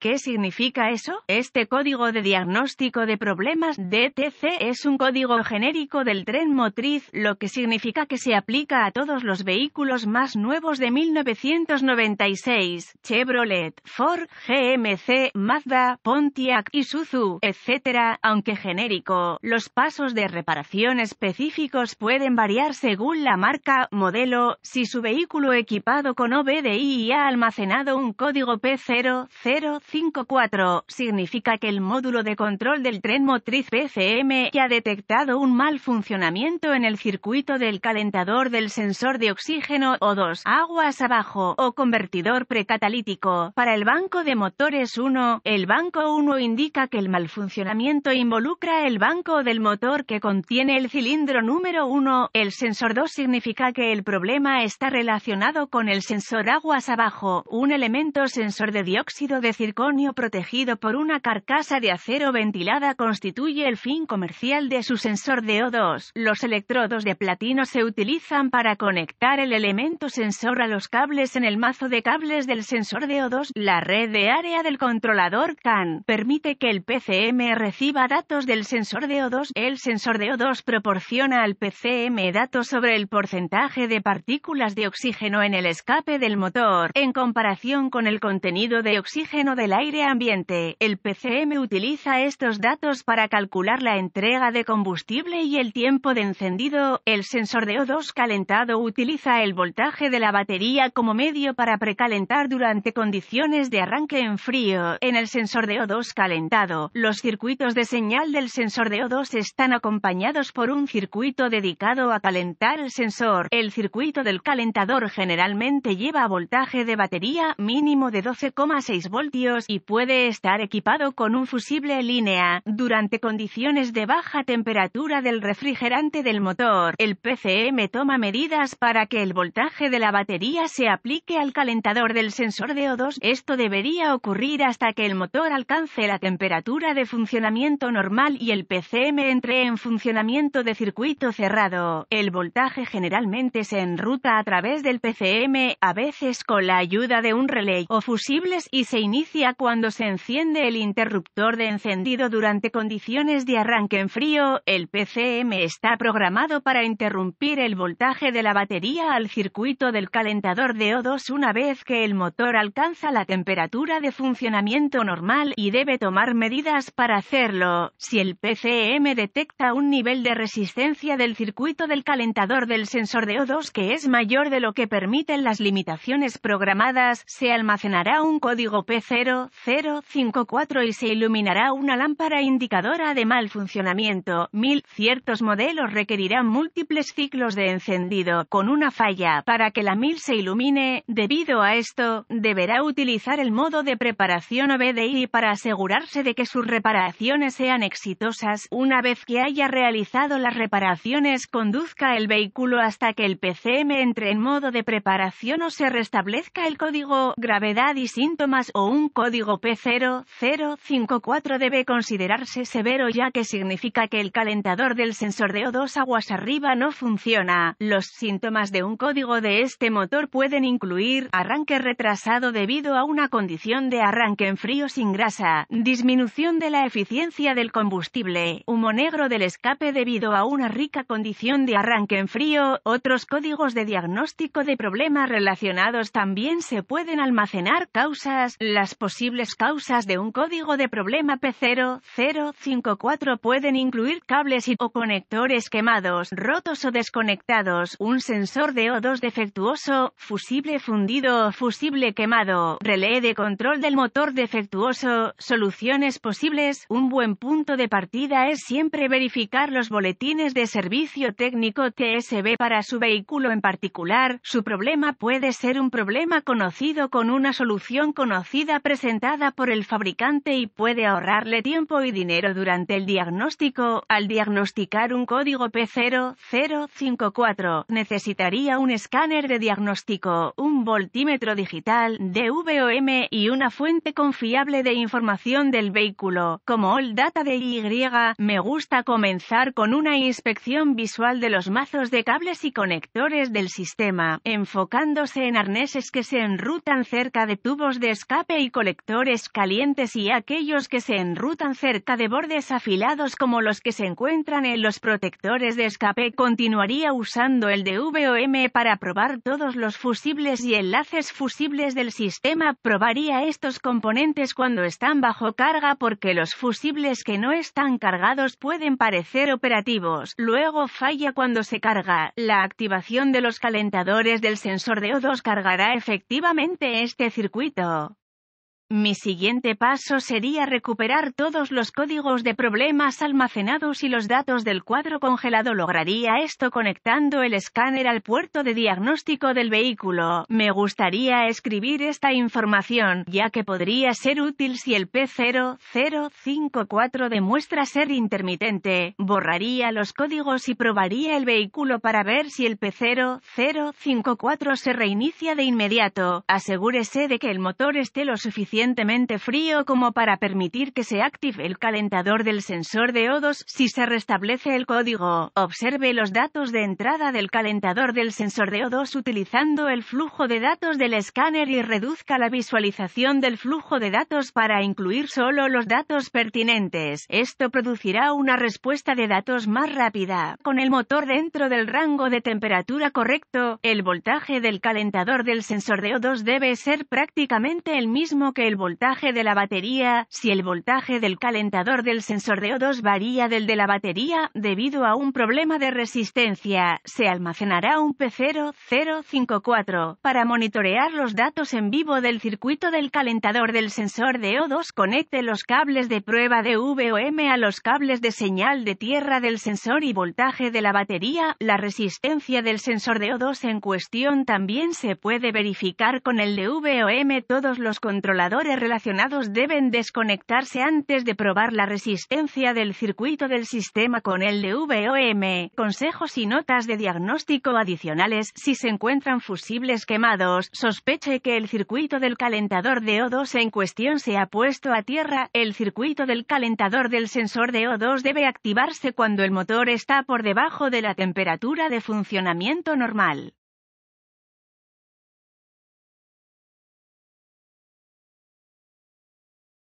¿Qué significa eso? Este código de diagnóstico de problemas DTC es un código genérico del tren motriz, lo que significa que se aplica a todos los vehículos más nuevos de 1996, Chevrolet, Ford, GMC, Mazda, Pontiac, y Isuzu, etc. Aunque genérico, los pasos de reparación específicos pueden variar según la marca, modelo, si su vehículo equipado con OBDI y ha almacenado un código p 000 5.4 significa que el módulo de control del tren motriz PCM ya ha detectado un mal funcionamiento en el circuito del calentador del sensor de oxígeno O2, aguas abajo, o convertidor precatalítico. Para el banco de motores 1, el banco 1 indica que el mal funcionamiento involucra el banco del motor que contiene el cilindro número 1. El sensor 2 significa que el problema está relacionado con el sensor aguas abajo, un elemento sensor de dióxido de circulación protegido por una carcasa de acero ventilada constituye el fin comercial de su sensor de O2. Los electrodos de platino se utilizan para conectar el elemento sensor a los cables en el mazo de cables del sensor de O2. La red de área del controlador CAN permite que el PCM reciba datos del sensor de O2. El sensor de O2 proporciona al PCM datos sobre el porcentaje de partículas de oxígeno en el escape del motor, en comparación con el contenido de oxígeno del aire ambiente. El PCM utiliza estos datos para calcular la entrega de combustible y el tiempo de encendido. El sensor de O2 calentado utiliza el voltaje de la batería como medio para precalentar durante condiciones de arranque en frío. En el sensor de O2 calentado, los circuitos de señal del sensor de O2 están acompañados por un circuito dedicado a calentar el sensor. El circuito del calentador generalmente lleva voltaje de batería mínimo de 12,6 voltios y puede estar equipado con un fusible línea. Durante condiciones de baja temperatura del refrigerante del motor, el PCM toma medidas para que el voltaje de la batería se aplique al calentador del sensor de O2. Esto debería ocurrir hasta que el motor alcance la temperatura de funcionamiento normal y el PCM entre en funcionamiento de circuito cerrado. El voltaje generalmente se enruta a través del PCM, a veces con la ayuda de un relé o fusibles y se inicia cuando se enciende el interruptor de encendido durante condiciones de arranque en frío, el PCM está programado para interrumpir el voltaje de la batería al circuito del calentador de O2 una vez que el motor alcanza la temperatura de funcionamiento normal y debe tomar medidas para hacerlo. Si el PCM detecta un nivel de resistencia del circuito del calentador del sensor de O2 que es mayor de lo que permiten las limitaciones programadas, se almacenará un código P0 054 y se iluminará una lámpara indicadora de mal funcionamiento. 1000. Ciertos modelos requerirán múltiples ciclos de encendido con una falla para que la 1000 se ilumine. Debido a esto, deberá utilizar el modo de preparación OBDI para asegurarse de que sus reparaciones sean exitosas. Una vez que haya realizado las reparaciones, conduzca el vehículo hasta que el PCM entre en modo de preparación o se restablezca el código gravedad y síntomas o un código P0054 debe considerarse severo ya que significa que el calentador del sensor de O2 aguas arriba no funciona. Los síntomas de un código de este motor pueden incluir arranque retrasado debido a una condición de arranque en frío sin grasa, disminución de la eficiencia del combustible, humo negro del escape debido a una rica condición de arranque en frío, otros códigos de diagnóstico de problemas relacionados también se pueden almacenar causas, las posibilidades posibles causas de un código de problema P0054 pueden incluir cables y o conectores quemados, rotos o desconectados, un sensor de O2 defectuoso, fusible fundido o fusible quemado, relé de control del motor defectuoso, soluciones posibles. Un buen punto de partida es siempre verificar los boletines de servicio técnico TSB para su vehículo en particular. Su problema puede ser un problema conocido con una solución conocida presentada por el fabricante y puede ahorrarle tiempo y dinero durante el diagnóstico. Al diagnosticar un código P0054, necesitaría un escáner de diagnóstico, un voltímetro digital, DVOM y una fuente confiable de información del vehículo, como All Data de Y. Me gusta comenzar con una inspección visual de los mazos de cables y conectores del sistema, enfocándose en arneses que se enrutan cerca de tubos de escape y colectores protectores calientes y aquellos que se enrutan cerca de bordes afilados como los que se encuentran en los protectores de escape, continuaría usando el DVOM para probar todos los fusibles y enlaces fusibles del sistema, probaría estos componentes cuando están bajo carga porque los fusibles que no están cargados pueden parecer operativos, luego falla cuando se carga, la activación de los calentadores del sensor de O2 cargará efectivamente este circuito. Mi siguiente paso sería recuperar todos los códigos de problemas almacenados y los datos del cuadro congelado. Lograría esto conectando el escáner al puerto de diagnóstico del vehículo. Me gustaría escribir esta información, ya que podría ser útil si el P0054 demuestra ser intermitente. Borraría los códigos y probaría el vehículo para ver si el P0054 se reinicia de inmediato. Asegúrese de que el motor esté lo suficiente frío como para permitir que se active el calentador del sensor de O2 si se restablece el código. Observe los datos de entrada del calentador del sensor de O2 utilizando el flujo de datos del escáner y reduzca la visualización del flujo de datos para incluir solo los datos pertinentes. Esto producirá una respuesta de datos más rápida. Con el motor dentro del rango de temperatura correcto, el voltaje del calentador del sensor de O2 debe ser prácticamente el mismo que el el voltaje de la batería, si el voltaje del calentador del sensor de O2 varía del de la batería debido a un problema de resistencia, se almacenará un P0054 para monitorear los datos en vivo del circuito del calentador del sensor de O2. Conecte los cables de prueba de VOM a los cables de señal de tierra del sensor y voltaje de la batería. La resistencia del sensor de O2 en cuestión también se puede verificar con el de VOM todos los controladores relacionados deben desconectarse antes de probar la resistencia del circuito del sistema con el de VOM. Consejos y notas de diagnóstico adicionales si se encuentran fusibles quemados, sospeche que el circuito del calentador de O2 en cuestión se ha puesto a tierra, el circuito del calentador del sensor de O2 debe activarse cuando el motor está por debajo de la temperatura de funcionamiento normal.